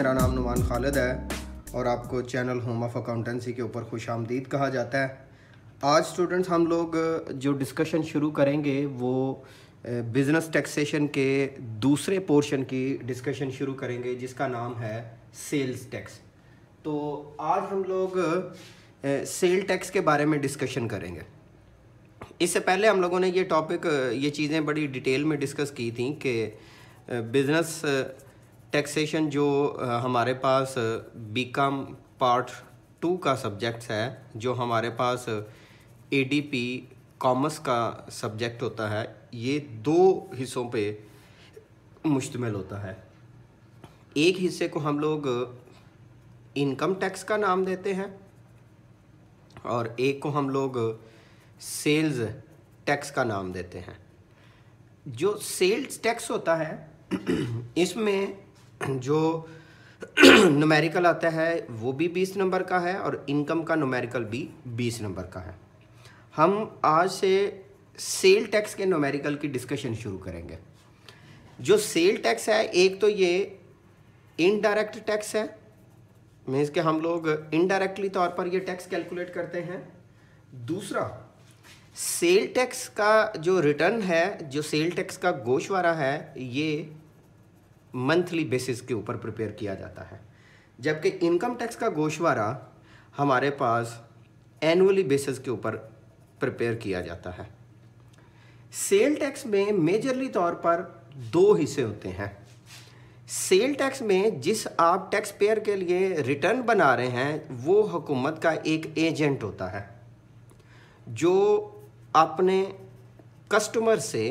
मेरा नाम नुमान खालिद है और आपको चैनल होम ऑफ अकाउंटेंसी के ऊपर खुश आमदीद कहा जाता है आज स्टूडेंट्स हम लोग जो डिस्कशन शुरू करेंगे वो बिज़नेस टैक्सेशन के दूसरे पोर्शन की डिस्कशन शुरू करेंगे जिसका नाम है सेल्स टैक्स तो आज हम लोग सेल टैक्स के बारे में डिस्कशन करेंगे इससे पहले हम लोगों ने ये टॉपिक ये चीज़ें बड़ी डिटेल में डिस्कस की थी कि बिज़नेस टैक्सेशन जो हमारे पास बीकॉम पार्ट टू का सब्जेक्ट है जो हमारे पास एडीपी कॉमर्स का सब्जेक्ट होता है ये दो हिस्सों पे मुश्तमिल होता है एक हिस्से को हम लोग इनकम टैक्स का नाम देते हैं और एक को हम लोग सेल्स टैक्स का नाम देते हैं जो सेल्स टैक्स होता है इसमें जो नुमेरिकल आता है वो भी बीस नंबर का है और इनकम का नोमेरिकल भी बीस नंबर का है हम आज से सेल टैक्स के नोमेरिकल की डिस्कशन शुरू करेंगे जो सेल टैक्स है एक तो ये इनडायरेक्ट टैक्स है मीन्स के हम लोग इनडायरेक्टली तौर पर ये टैक्स कैलकुलेट करते हैं दूसरा सेल टैक्स का जो रिटर्न है जो सेल टैक्स का गोशवारा है ये मंथली बेसिस के ऊपर प्रिपेयर किया जाता है जबकि इनकम टैक्स का गोशवारा हमारे पास एनुअली बेसिस के ऊपर प्रिपेयर किया जाता है सेल टैक्स में मेजरली तौर पर दो हिस्से होते हैं सेल टैक्स में जिस आप टैक्स पेयर के लिए रिटर्न बना रहे हैं वो हुकूमत का एक एजेंट होता है जो अपने कस्टमर से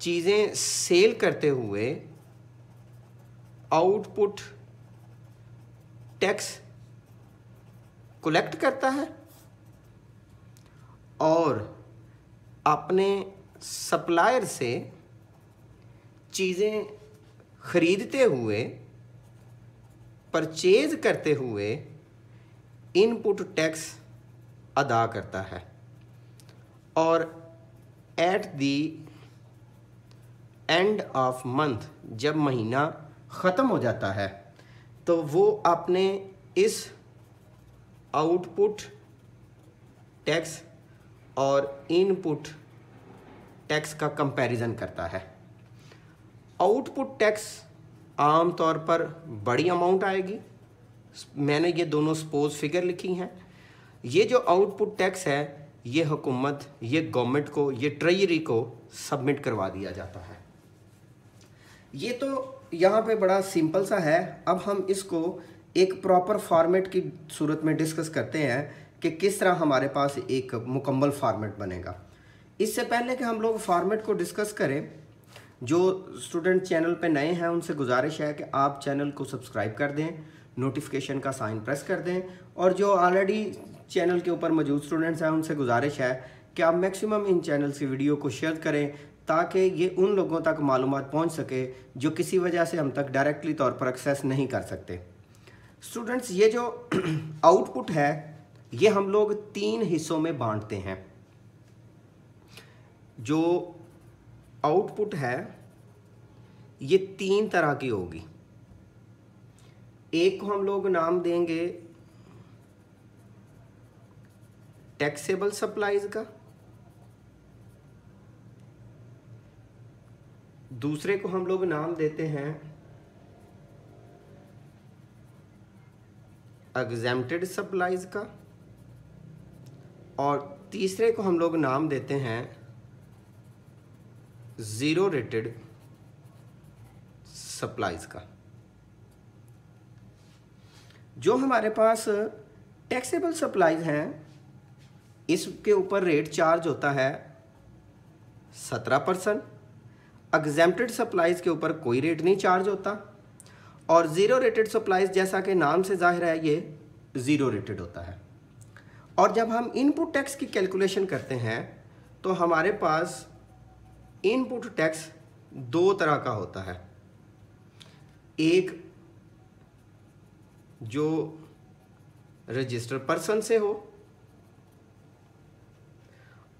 चीज़ें सेल करते हुए आउटपुट टैक्स कलेक्ट करता है और अपने सप्लायर से चीज़ें खरीदते हुए परचेज करते हुए इनपुट टैक्स अदा करता है और at the end of month जब महीना ख़त्म हो जाता है तो वो आपने इस आउटपुट टैक्स और इनपुट टैक्स का कंपैरिजन करता है आउटपुट टैक्स आम तौर पर बड़ी अमाउंट आएगी मैंने ये दोनों सपोज फिगर लिखी हैं ये जो आउटपुट टैक्स है ये हुकूमत ये गवर्नमेंट को ये ट्रेजरी को सबमिट करवा दिया जाता है ये तो यहाँ पे बड़ा सिंपल सा है अब हम इसको एक प्रॉपर फॉर्मेट की सूरत में डिस्कस करते हैं कि किस तरह हमारे पास एक मुकम्मल फॉर्मेट बनेगा इससे पहले कि हम लोग फॉर्मेट को डिस्कस करें जो स्टूडेंट चैनल पे नए हैं उनसे गुजारिश है कि आप चैनल को सब्सक्राइब कर दें नोटिफिकेशन का साइन प्रेस कर दें और जो ऑलरेडी चैनल के ऊपर मौजूद स्टूडेंट्स हैं उनसे गुजारिश है कि आप मैक्सिमम इन चैनल्स की वीडियो को शेयर करें ताकि ये उन लोगों तक मालूम पहुँच सके जो किसी वजह से हम तक डायरेक्टली तौर पर एक्सेस नहीं कर सकते स्टूडेंट्स ये जो आउटपुट है ये हम लोग तीन हिस्सों में बांटते हैं जो आउटपुट है ये तीन तरह की होगी एक को हम लोग नाम देंगे टैक्सेबल सप्लाईज का दूसरे को हम लोग नाम देते हैं एग्जेम्प्टेड सप्लाइज का और तीसरे को हम लोग नाम देते हैं ज़ीरो रेटेड सप्लाइज का जो हमारे पास टैक्सेबल सप्लाइज हैं इसके ऊपर रेट चार्ज होता है सत्रह परसेंट एग्जेम्प्टेड सप्लाइज के ऊपर कोई रेट नहीं चार्ज होता और ज़ीरो रेटेड सप्लाइज जैसा कि नाम से जाहिर है ये ज़ीरो रेटेड होता है और जब हम इनपुट टैक्स की कैलकुलेशन करते हैं तो हमारे पास इनपुट टैक्स दो तरह का होता है एक जो रजिस्टर पर्सन से हो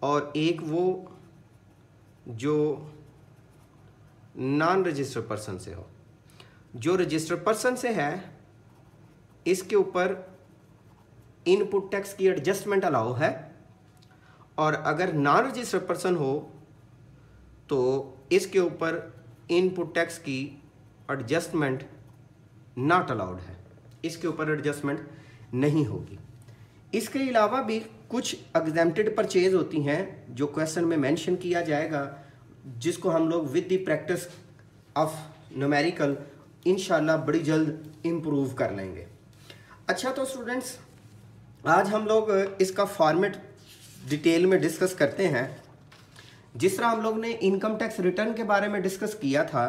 और एक वो जो नॉन रजिस्टर्ड पर्सन से हो जो रजिस्टर्ड पर्सन से है इसके ऊपर इनपुट टैक्स की एडजस्टमेंट अलाउ है और अगर नॉन रजिस्टर्ड पर्सन हो तो इसके ऊपर इनपुट टैक्स की एडजस्टमेंट नॉट अलाउड है इसके ऊपर एडजस्टमेंट नहीं होगी इसके अलावा भी कुछ एग्जेम्प्टेड परचेज होती हैं जो क्वेश्चन में मेंशन किया जाएगा जिसको हम लोग with the practice of numerical इन बड़ी जल्द इम्प्रूव कर लेंगे अच्छा तो स्टूडेंट्स आज हम लोग इसका फॉर्मेट डिटेल में डिस्कस करते हैं जिस तरह हम लोग ने इनकम टैक्स रिटर्न के बारे में डिस्कस किया था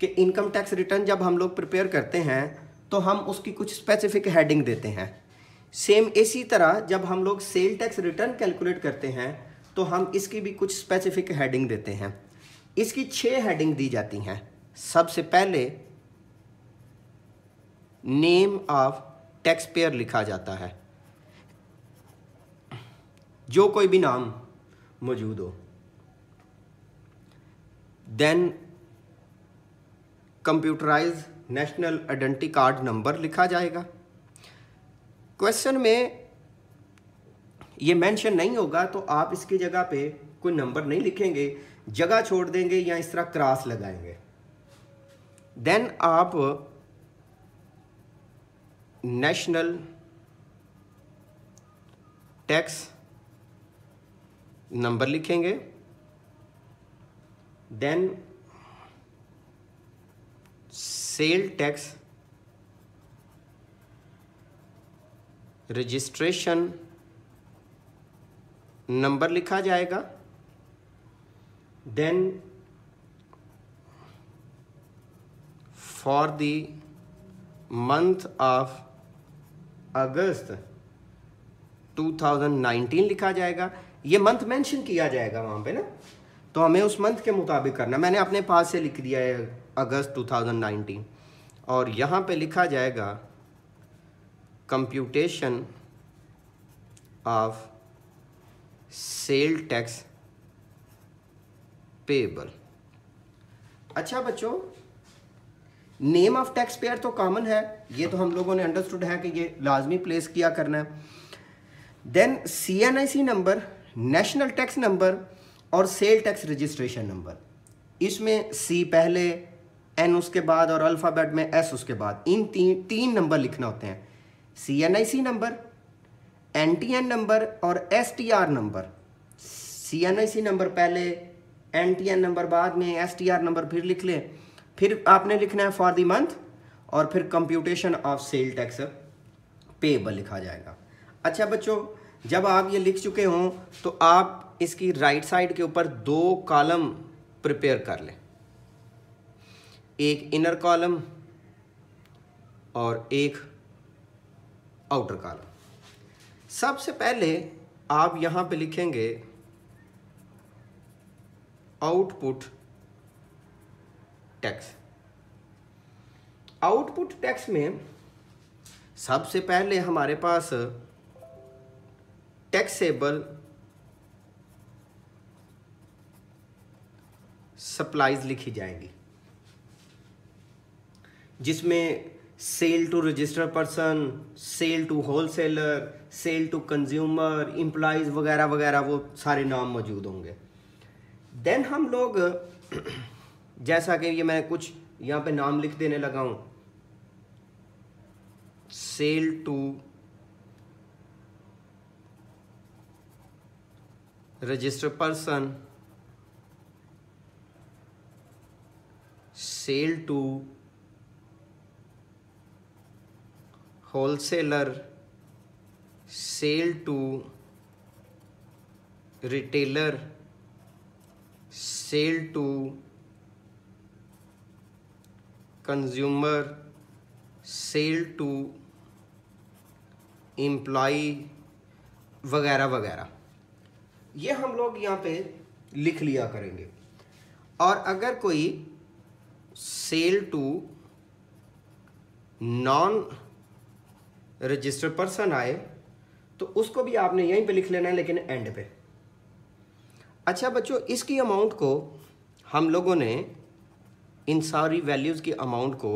कि इनकम टैक्स रिटर्न जब हम लोग प्रिपेयर करते हैं तो हम उसकी कुछ स्पेसिफिक हेडिंग देते हैं सेम इसी तरह जब हम लोग सेल टैक्स रिटर्न कैलकुलेट करते हैं तो हम इसकी भी कुछ स्पेसिफिक हेडिंग देते हैं इसकी छह हेडिंग दी जाती हैं सबसे पहले नेम ऑफ टैक्स पेयर लिखा जाता है जो कोई भी नाम मौजूद हो then computerize national identity card number लिखा जाएगा क्वेश्चन में ये मेंशन नहीं होगा तो आप इसकी जगह पे कोई नंबर नहीं लिखेंगे जगह छोड़ देंगे या इस तरह क्रॉस लगाएंगे देन आप नेशनल टैक्स नंबर लिखेंगे then sale tax registration number लिखा जाएगा then for the month of August 2019 लिखा जाएगा ये मंथ मेंशन किया जाएगा वहां पे ना तो हमें उस मंथ के मुताबिक करना मैंने अपने पास से लिख दिया है अगस्त 2019 और यहां पे लिखा जाएगा computation of sale tax payable अच्छा बच्चों नेम ऑफ टैक्स पेयर तो कॉमन है ये तो हम लोगों ने अंडरस्टूड है कि ये लाजमी प्लेस किया करना है then C N I C number national tax number और सेल टैक्स रजिस्ट्रेशन नंबर इसमें सी पहले एन उसके बाद और अल्फ़ाबेट में एस उसके बाद इन तीन तीन नंबर लिखना होते हैं C N I C number N T N number और S T R number C N I C number पहले एन टी एन नंबर बाद में एस टी आर नंबर फिर लिख लें फिर आपने लिखना है फॉर दी मंथ और फिर computation of sale tax payable लिखा जाएगा अच्छा बच्चों जब आप ये लिख चुके हों तो आप इसकी राइट साइड के ऊपर दो कॉलम प्रिपेयर कर लें एक इनर कॉलम और एक आउटर कॉलम सबसे पहले आप यहां पे लिखेंगे आउटपुट टैक्स आउटपुट टैक्स में सबसे पहले हमारे पास टैक्सेबल सप्लाइज लिखी जाएंगी जिसमें sale to register person sale to wholesaler sale to consumer employees वगैरह वगैरह वो सारे नाम मौजूद होंगे देन हम लोग जैसा कि ये मैं कुछ यहाँ पे नाम लिख देने लगा हूँ sale to register person sale to wholesaler sale to retailer sale to consumer sale to employ वगैरह वगैरह ये हम लोग यहाँ पे लिख लिया करेंगे और अगर कोई sale to non registered person आए तो उसको भी आपने यहीं पे लिख लेना है लेकिन एंड पे अच्छा बच्चों इसकी अमाउंट को हम लोगों ने इन सारी वैल्यूज़ की अमाउंट को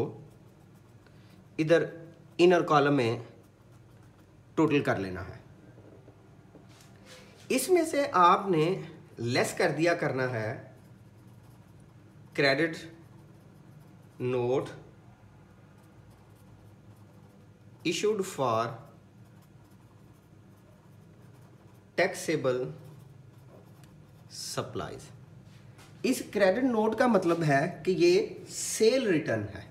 इधर इनर कॉलम में टोटल कर लेना है इसमें से आपने लेस कर दिया करना है credit note issued for taxable supplies इस क्रेडिट नोट का मतलब है कि ये सेल रिटर्न है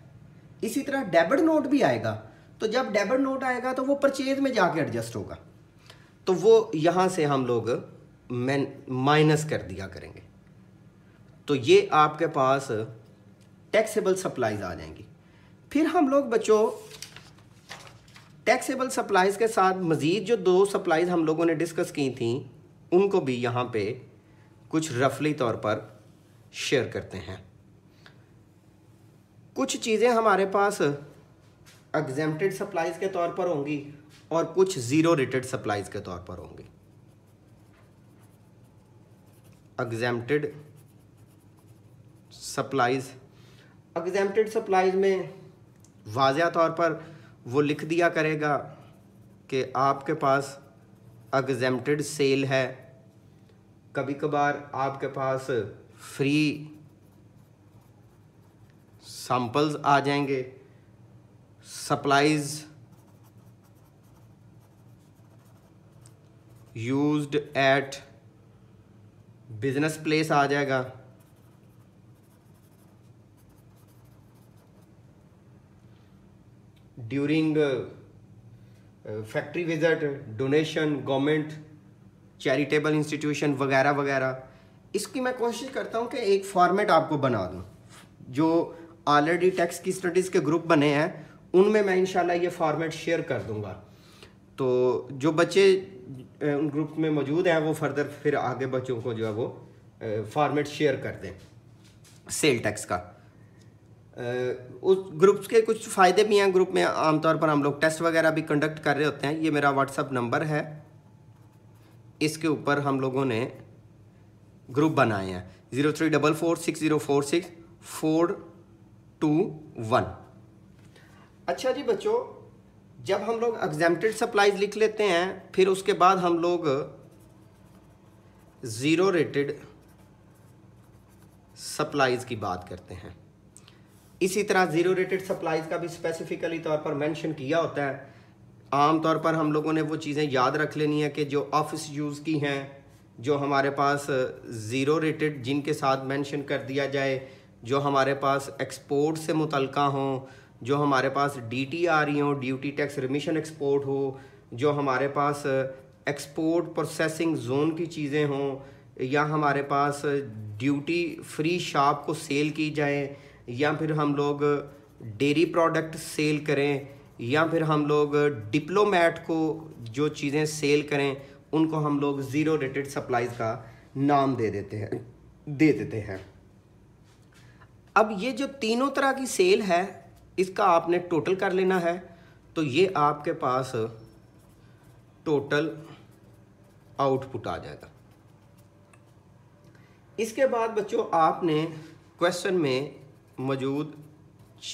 इसी तरह डेबिट नोट भी आएगा तो जब डेबिट नोट आएगा तो वो परचेज में जाके एडजस्ट होगा तो वो यहां से हम लोग माइनस कर दिया करेंगे तो ये आपके पास टैक्सेबल सप्लाईज आ जाएंगी फिर हम लोग बच्चों टैक्सेबल सप्लाइज के साथ मज़ीद जो दो सप्लाइज हम लोगों ने डिस्कस की थी उनको भी यहाँ पे कुछ रफली तौर पर शेयर करते हैं कुछ चीज़ें हमारे पास एग्जेम्प्टेड सप्लाइज के तौर पर होंगी और कुछ ज़ीरो रेटेड सप्लाइज के तौर पर होंगी एग्जेम्प्टेड सप्लाइज एग्जेम्प्टेड सप्लाइज में वाजह तौर पर वो लिख दिया करेगा कि आपके पास एग्जेम्प्टेड सेल है कभी कभार आपके पास फ्री सैम्पल्स आ जाएंगे supplies used at business place आ जाएगा during factory visit donation government charitable institution वगैरह वगैरह इसकी मैं कोशिश करता हूँ कि एक फॉर्मेट आपको बना दूँ जो ऑलरेडी टैक्स की स्टडीज़ के ग्रुप बने हैं उनमें मैं इंशाल्लाह ये फॉर्मेट शेयर कर दूँगा तो जो बच्चे उन ग्रुप में मौजूद हैं वो फर्दर फिर आगे बच्चों को जो है वो फॉर्मेट शेयर कर दें सेल टैक्स का उस ग्रुप्स के कुछ फ़ायदे भी हैं ग्रुप में आमतौर पर हम लोग टेस्ट वगैरह भी कंडक्ट कर रहे होते हैं ये मेरा व्हाट्सअप नंबर है इसके ऊपर हम लोगों ने ग्रुप बनाए हैं zero three double four six zero four six four two one अच्छा जी बच्चों जब हम लोग एग्जामेटेड सप्लाइज लिख लेते हैं फिर उसके बाद हम लोग ज़ीरो रेटेड सप्लाइज़ की बात करते हैं इसी तरह ज़ीरो रेटेड सप्लाईज़ का भी स्पेसिफिकली तौर पर मेंशन किया होता है आम तौर पर हम लोगों ने वो चीज़ें याद रख लेनी है कि जो ऑफिस यूज़ की हैं जो हमारे पास ज़ीरो रेटेड जिनके साथ मेंशन कर दिया जाए जो हमारे पास एक्सपोर्ट से मुतल हों जो हमारे पास डी टी आ रही हों ड्यूटी टैक्स रिमिशन एक्सपोर्ट हो जो हमारे पास एक्सपोर्ट प्रोसेसिंग जोन की चीज़ें हों या हमारे पास ड्यूटी फ्री शॉप को सेल की जाए या फिर हम लोग डेयरी प्रोडक्ट सेल करें या फिर हम लोग डिप्लोमेट को जो चीज़ें सेल करें उनको हम लोग ज़ीरो रेटेड सप्लाईज का नाम दे देते हैं दे देते हैं अब ये जो तीनों तरह की सेल है इसका आपने टोटल कर लेना है तो ये आपके पास टोटल आउटपुट आ जाएगा इसके बाद बच्चों आपने क्वेश्चन में मौजूद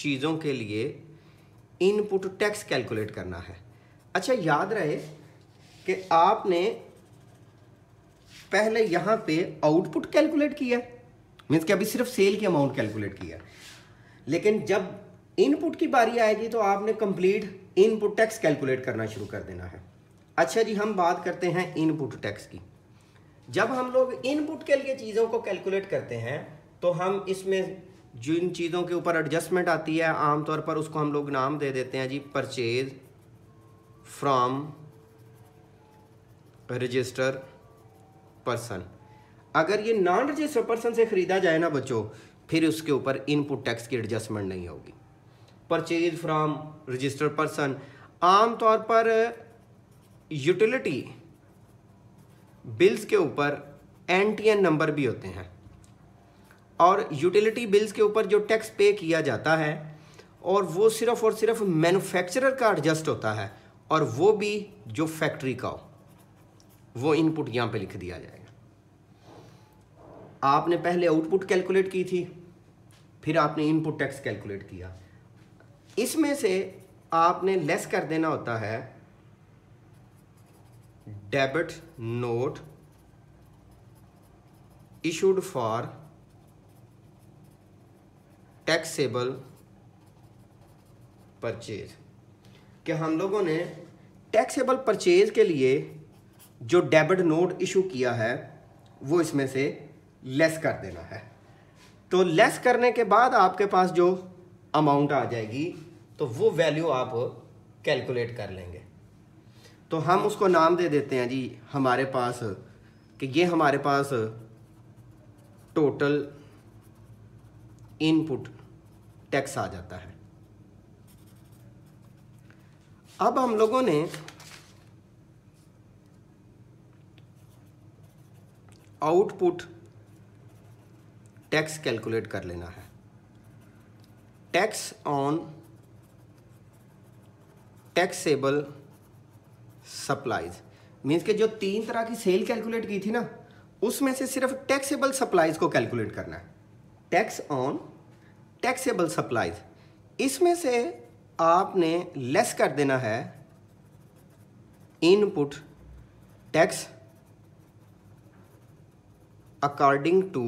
चीज़ों के लिए इनपुट टैक्स कैलकुलेट करना है अच्छा याद रहे कि आपने पहले यहाँ पे आउटपुट कैलकुलेट किया मीन्स कि अभी सिर्फ सेल की अमाउंट कैलकुलेट किया लेकिन जब इनपुट की बारी आएगी तो आपने कंप्लीट इनपुट टैक्स कैलकुलेट करना शुरू कर देना है अच्छा जी हम बात करते हैं इनपुट टैक्स की जब हम लोग इनपुट के लिए चीज़ों को कैलकुलेट करते हैं तो हम इसमें जिन चीज़ों के ऊपर एडजस्टमेंट आती है आमतौर पर उसको हम लोग नाम दे देते हैं जी परचेज फ्रॉम रजिस्टर पर्सन अगर ये नॉन रजिस्टर पर्सन से ख़रीदा जाए ना बच्चों फिर उसके ऊपर इनपुट टैक्स की एडजस्टमेंट नहीं होगी परचेज फ्रॉम रजिस्टर पर्सन आमतौर पर यूटिलिटी बिल्स के ऊपर एन टी एन नंबर भी होते हैं और यूटिलिटी बिल्स के ऊपर जो टैक्स पे किया जाता है और वो सिर्फ और सिर्फ मैन्युफैक्चरर का एडजस्ट होता है और वो भी जो फैक्ट्री का हो वो इनपुट यहाँ पे लिख दिया जाएगा आपने पहले आउटपुट कैलकुलेट की थी फिर आपने इनपुट टैक्स कैलकुलेट किया इसमें से आपने लेस कर देना होता है debit note issued for taxable purchase कि हम लोगों ने टैक्सेबल परचेज के लिए जो डेबिट नोट इशू किया है वो इसमें से लेस कर देना है तो लेस करने के बाद आपके पास जो अमाउंट आ जाएगी तो वो वैल्यू आप कैलकुलेट कर लेंगे तो हम उसको नाम दे देते हैं जी हमारे पास कि ये हमारे पास टोटल इनपुट टैक्स आ जाता है अब हम लोगों ने आउटपुट टैक्स कैलकुलेट कर लेना है tax on taxable supplies means के जो तीन तरह की सेल कैलकुलेट की थी ना उसमें से सिर्फ टैक्सेबल सप्लाईज को कैलकुलेट करना है टैक्स ऑन टैक्सेबल सप्लाइज इसमें से आपने लेस कर देना है input tax according to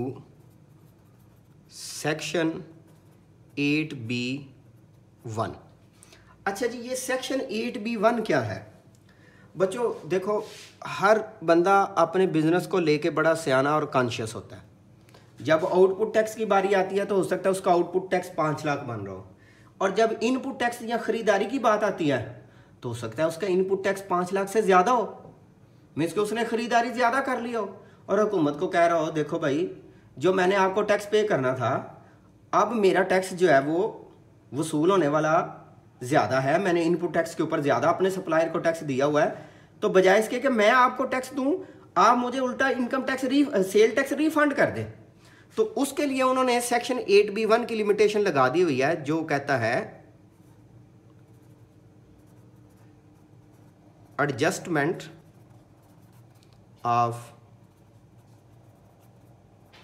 section eight B one अच्छा जी ये सेक्शन एट बी वन क्या है बच्चों देखो हर बंदा अपने बिजनेस को लेके बड़ा सयाना और कॉन्शियस होता है जब आउटपुट टैक्स की बारी आती है तो हो सकता है उसका आउटपुट टैक्स पाँच लाख बन रहा हो और जब इनपुट टैक्स या खरीदारी की बात आती है तो हो सकता है उसका इनपुट टैक्स पाँच लाख से ज़्यादा हो मीन्स कि उसने खरीदारी ज़्यादा कर लिया हो और हुकूमत को कह रहा हो देखो भाई जो मैंने आपको टैक्स पे करना था अब मेरा टैक्स जो है वो वसूल होने वाला ज़्यादा है मैंने इनपुट टैक्स के ऊपर ज़्यादा अपने सप्लायर को टैक्स दिया हुआ है तो बजाय इसके कि मैं आपको टैक्स दूँ आप मुझे उल्टा इनकम टैक्स री सेल टैक्स रिफंड कर दें तो उसके लिए उन्होंने सेक्शन एट बी वन की लिमिटेशन लगा दी हुई है जो कहता है adjustment of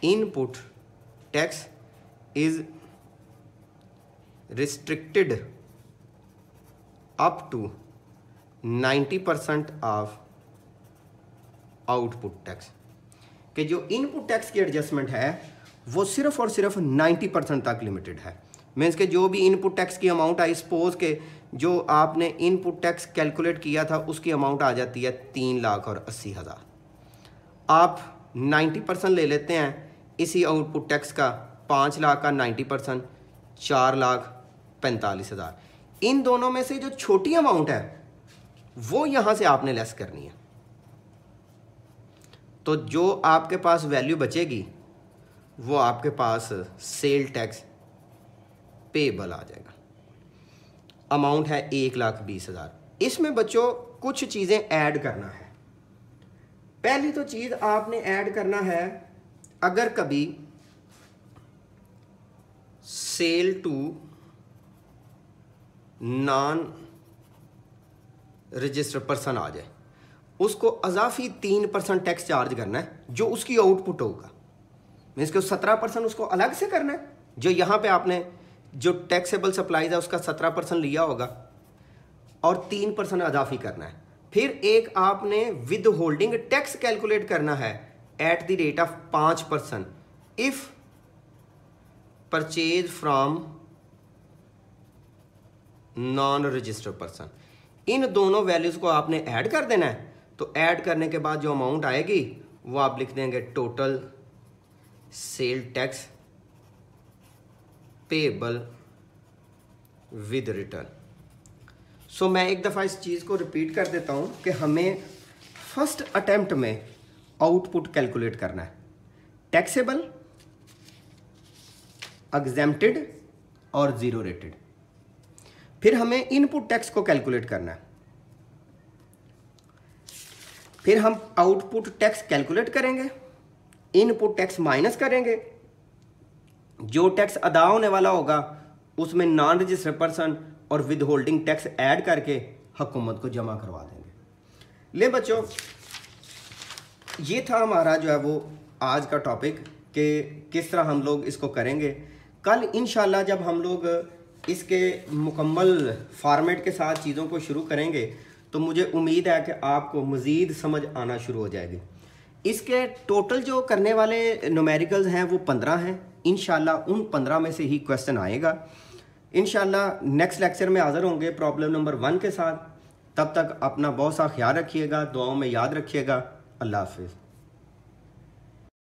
input tax is restricted up to 90 percent of output tax कि जो इनपुट टैक्स की एडजस्टमेंट है वो सिर्फ और सिर्फ 90 परसेंट तक लिमिटेड है मीन्स के जो भी इनपुट टैक्स की अमाउंट आई सपोज के जो आपने इनपुट टैक्स कैलकुलेट किया था उसकी अमाउंट आ जाती है तीन लाख और अस्सी हज़ार आप 90 परसेंट ले लेते हैं इसी आउटपुट टैक्स का पाँच लाख का 90 परसेंट चार लाख पैंतालीस हज़ार इन दोनों में से जो छोटी अमाउंट है वो यहाँ से आपने लेस करनी है तो जो आपके पास वैल्यू बचेगी वो आपके पास सेल टैक्स पेबल आ जाएगा अमाउंट है एक लाख बीस हज़ार इसमें बच्चों कुछ चीज़ें ऐड करना है पहली तो चीज़ आपने ऐड करना है अगर कभी sale to non register person आ जाए उसको अजाफी तीन परसेंट टैक्स चार्ज करना है जो उसकी आउटपुट होगा मीन्स कि सत्रह परसेंट उसको अलग से करना है जो यहाँ पे आपने जो टैक्सेबल सप्लाईज है उसका सत्रह परसेंट लिया होगा और तीन परसेंट अदाफी करना है फिर एक आपने विद होल्डिंग टैक्स कैलकुलेट करना है एट द रेट ऑफ पाँच percent if purchase from non registered person इन दोनों वैल्यूज को आपने ऐड कर देना है तो ऐड करने के बाद जो अमाउंट आएगी वो आप लिख देंगे total sale tax payable with return so मैं एक दफ़ा इस चीज़ को रिपीट कर देता हूं कि हमें फर्स्ट अटेम्प्ट में आउटपुट कैलकुलेट करना है टैक्सेबल एग्जेम्प्टेड और ज़ीरो रेटेड फिर हमें इनपुट टैक्स को कैलकुलेट करना है फिर हम आउटपुट टैक्स कैलकुलेट करेंगे इनपुट टैक्स माइनस करेंगे जो टैक्स अदा होने वाला होगा उसमें नॉन रजिस्टर पर्सन और विद होल्डिंग टैक्स ऐड करके हुकूमत को जमा करवा देंगे ले बच्चों ये था हमारा जो है वो आज का टॉपिक कि किस तरह हम लोग इसको करेंगे कल इन जब हम लोग इसके मुकम्मल फार्मेट के साथ चीज़ों को शुरू करेंगे तो मुझे उम्मीद है कि आपको मज़ीद समझ आना शुरू हो जाएगी इसके टोटल जो करने वाले नोमेरिकल्स हैं वो पंद्रह हैं इन उन पंद्रह में से ही क्वेश्चन आएगा इन नेक्स्ट लेक्चर में हाज़िर होंगे प्रॉब्लम नंबर वन के साथ तब तक अपना बहुत सा ख्याल रखिएगा दुआओं में याद रखिएगा अल्लाह हाफिज़